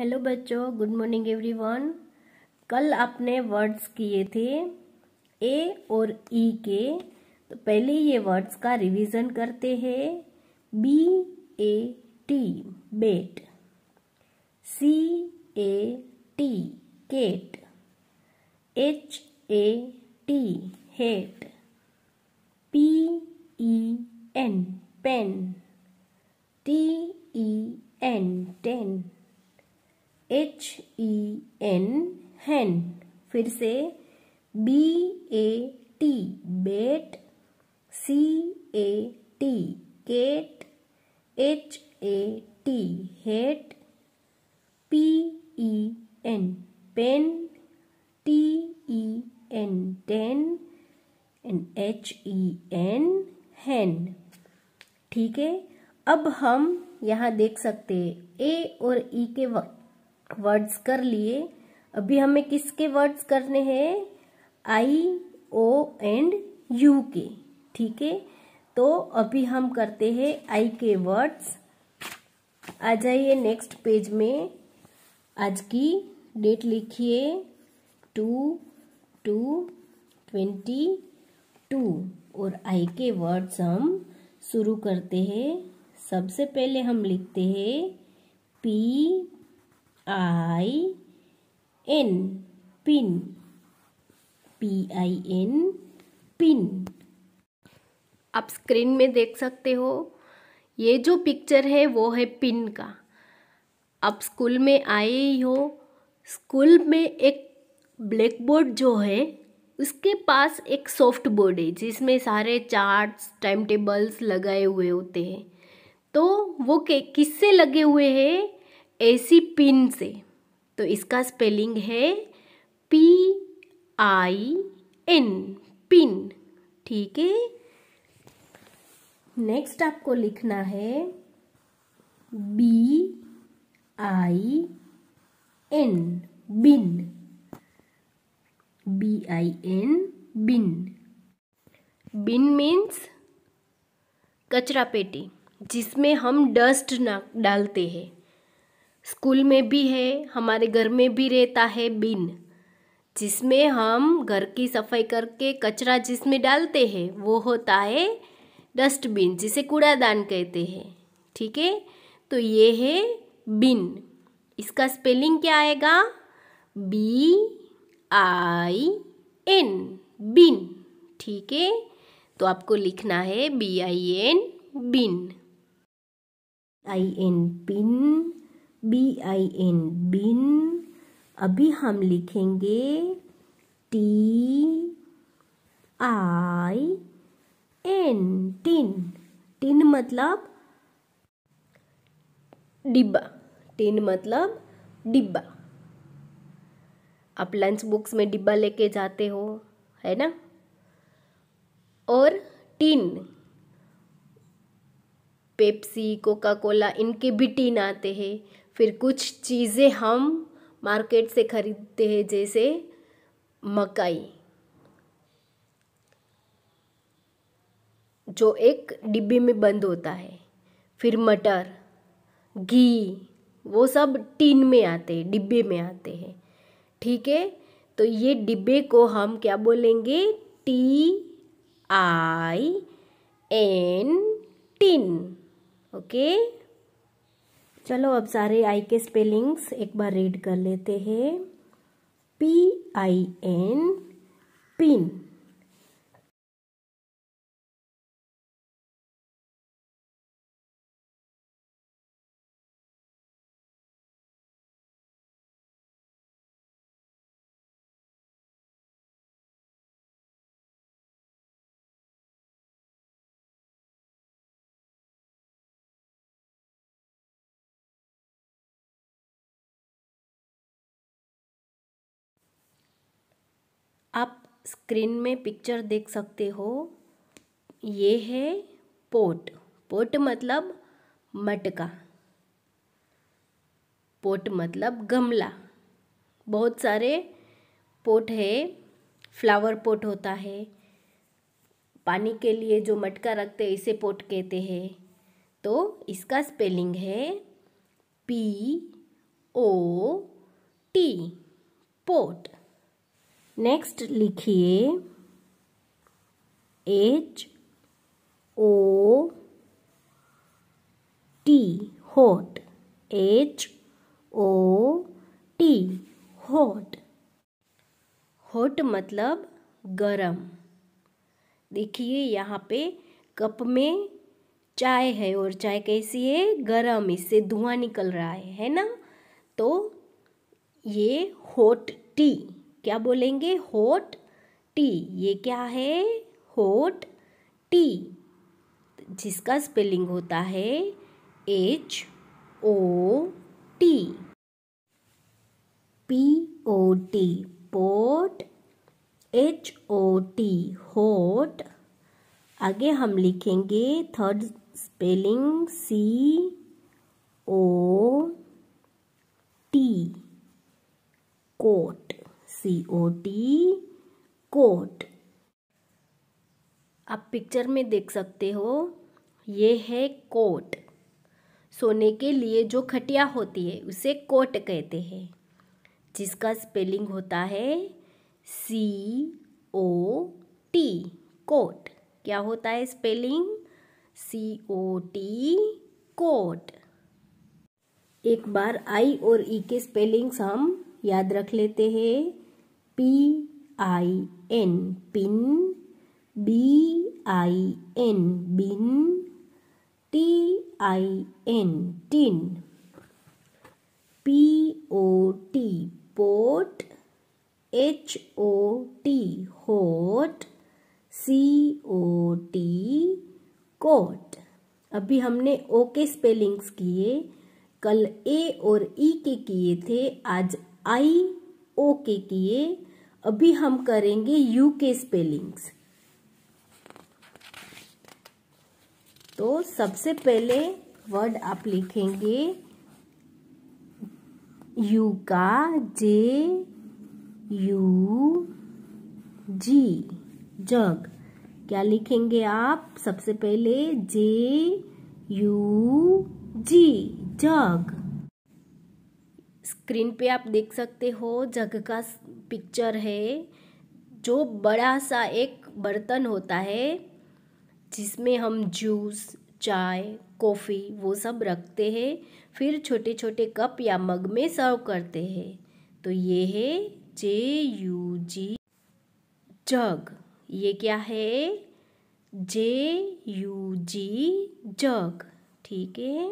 hello बच्चों good morning everyone कल आपने वर्ड्स किए थे ए और ई e के तो पहले ये वर्ड्स का रिवीजन करते हैं B A T bat C A T cat H A T hat P E N pen T E N ten H E N hen फिर से B A T bat C A T cat H A T hat P E N pen T E N ten N H E N hen ठीक है अब हम यहाँ देख सकते हैं ए और ई e के वक्त वर्ड्स कर लिए अभी हमें किसके वर्ड्स करने हैं आई ओ एंड यू के ठीक है तो अभी हम करते हैं आई के वर्ड्स आ जाइए नेक्स्ट पेज में आज की डेट लिखिए टू टू ट्वेंटी टू और आई के वर्ड्स हम शुरू करते हैं सबसे पहले हम लिखते हैं P I N pin P I N pin आप स्क्रीन में देख सकते हो ये जो पिक्चर है वो है पिन का आप स्कूल में आए ही हो स्कूल में एक ब्लैक बोर्ड जो है उसके पास एक सॉफ्ट बोर्ड है जिसमें सारे चार्ट्स टाइम टेबल्स लगाए हुए होते हैं तो वो किससे लगे हुए हैं ऐसी पिन से तो इसका स्पेलिंग है पी आई एन पिन ठीक है नेक्स्ट आपको लिखना है B I N bin B I N bin bin means कचरा पेटी जिसमें हम डस्ट ना डालते हैं स्कूल में भी है हमारे घर में भी रहता है बिन जिसमें हम घर की सफाई करके कचरा जिसमें डालते हैं वो होता है डस्टबिन जिसे कूड़ादान कहते हैं ठीक है तो ये है बिन इसका स्पेलिंग क्या आएगा बी आई एन बिन ठीक है तो आपको लिखना है B I N bin I N pin B I N bin अभी हम लिखेंगे T I N tin tin मतलब डिब्बा टिन मतलब डिब्बा आप लंच बुक्स में डिब्बा लेके जाते हो है ना और टिन पेप्सी कोका कोला इनके भी टिन आते हैं फिर कुछ चीज़ें हम मार्केट से ख़रीदते हैं जैसे मकई जो एक डिब्बे में बंद होता है फिर मटर घी वो सब टीन में आते हैं डिब्बे में आते हैं ठीक है तो ये डिब्बे को हम क्या बोलेंगे T I N tin okay चलो अब सारे आई के स्पेलिंग्स एक बार रीड कर लेते हैं पी आई एन पिन आप स्क्रीन में पिक्चर देख सकते हो ये है पोट पोट मतलब मटका पोट मतलब गमला बहुत सारे पोट है फ्लावर पोट होता है पानी के लिए जो मटका रखते हैं इसे पोट कहते हैं तो इसका स्पेलिंग है P O T pot next लिखिए H O T hot H O T hot hot मतलब गरम देखिए यहाँ पे कप में चाय है और चाय कैसी है गरम इससे धुआं निकल रहा है है ना तो ये होट टी क्या बोलेंगे होट टी ये क्या है होट टी जिसका स्पेलिंग होता है H O T P O T pot H O T hot आगे हम लिखेंगे third spelling C O T cot C O T cot आप पिक्चर में देख सकते हो ये है कोट सोने के लिए जो खटिया होती है उसे कोट कहते हैं जिसका स्पेलिंग होता है सी ओ टी कोट क्या होता है spelling C O T cot एक बार आई और ई e के स्पेलिंग्स हम याद रख लेते हैं P I N pin B I N bin T I N tin P O T pot H O T hot C O T coat अभी हमने ओ के स्पेलिंग्स किए कल ए और ई e के किए थे आज आई ओ के किए अभी हम करेंगे यू के स्पेलिंग्स तो सबसे पहले वर्ड आप लिखेंगे यू का जे यू जी जग क्या लिखेंगे आप सबसे पहले जे यू जी जग स्क्रीन पे आप देख सकते हो जग का पिक्चर है जो बड़ा सा एक बर्तन होता है जिसमें हम जूस चाय कॉफ़ी वो सब रखते हैं फिर छोटे छोटे कप या मग में सर्व करते हैं तो ये है जे यू जी जग ये क्या है जे यू जी जग ठीक है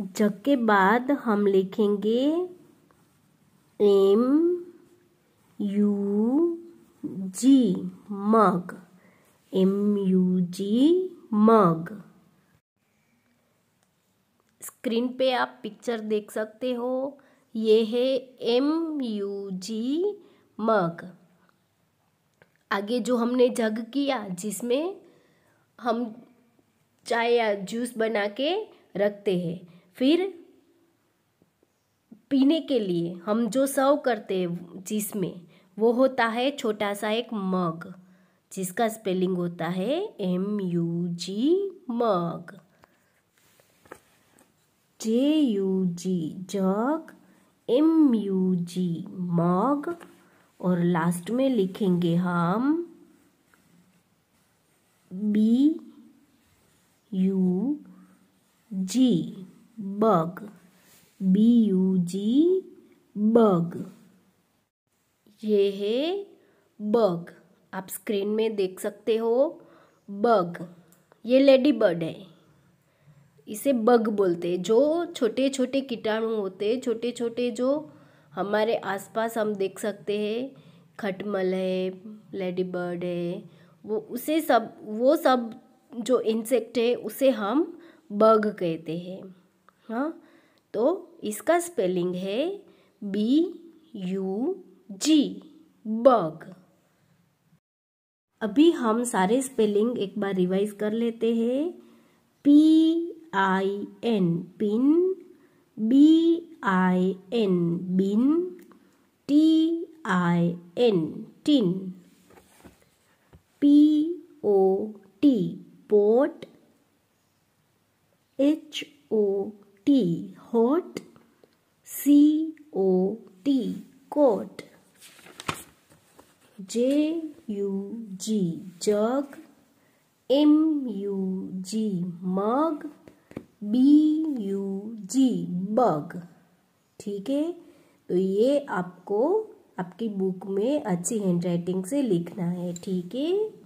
जग के बाद हम लिखेंगे M U G mug M U G mug screen पे आप पिक्चर देख सकते हो ये है एम यू जी मग आगे जो हमने जग किया जिसमें हम चाय या जूस बना के रखते हैं फिर पीने के लिए हम जो सर्व करते हैं जिसमें वो होता है छोटा सा एक मग जिसका स्पेलिंग होता है M U G mug J U G jug M U G mug और लास्ट में लिखेंगे हम B U G bug b u g bug ये है बग आप स्क्रीन में देख सकते हो बग ये लेडी बर्ड है इसे बग बोलते हैं जो छोटे छोटे कीटाणु होते हैं छोटे छोटे जो हमारे आसपास हम देख सकते हैं खटमल है लेडी बर्ड है वो उसे सब वो सब जो इंसेक्ट है उसे हम बग कहते हैं हाँ तो इसका स्पेलिंग है बी यू जी बग अभी हम सारे स्पेलिंग एक बार रिवाइज कर लेते हैं P I N pin B I N bin T I N tin P O T pot H O T hot C O T cot J U G jug M U G mug B U G bug ठीक है तो ये आपको आपकी book में अच्छी handwriting से लिखना है ठीक है